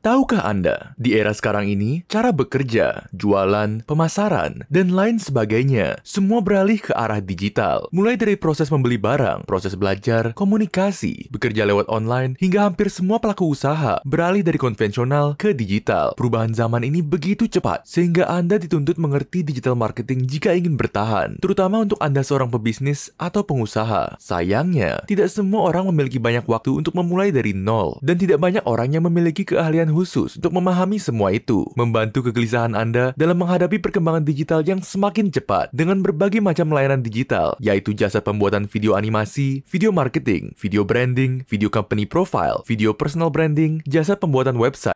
Tahukah Anda, di era sekarang ini, cara bekerja, jualan, pemasaran, dan lain sebagainya, semua beralih ke arah digital. Mulai dari proses membeli barang, proses belajar, komunikasi, bekerja lewat online, hingga hampir semua pelaku usaha beralih dari konvensional ke digital. Perubahan zaman ini begitu cepat, sehingga Anda dituntut mengerti digital marketing jika ingin bertahan, terutama untuk Anda seorang pebisnis atau pengusaha. Sayangnya, tidak semua orang memiliki banyak waktu untuk memulai dari nol, dan tidak banyak orang yang memiliki keahlian khusus untuk memahami semua itu, membantu kegelisahan Anda dalam menghadapi perkembangan digital yang semakin cepat dengan berbagai macam layanan digital, yaitu jasa pembuatan video animasi, video marketing, video branding, video company profile, video personal branding, jasa pembuatan website,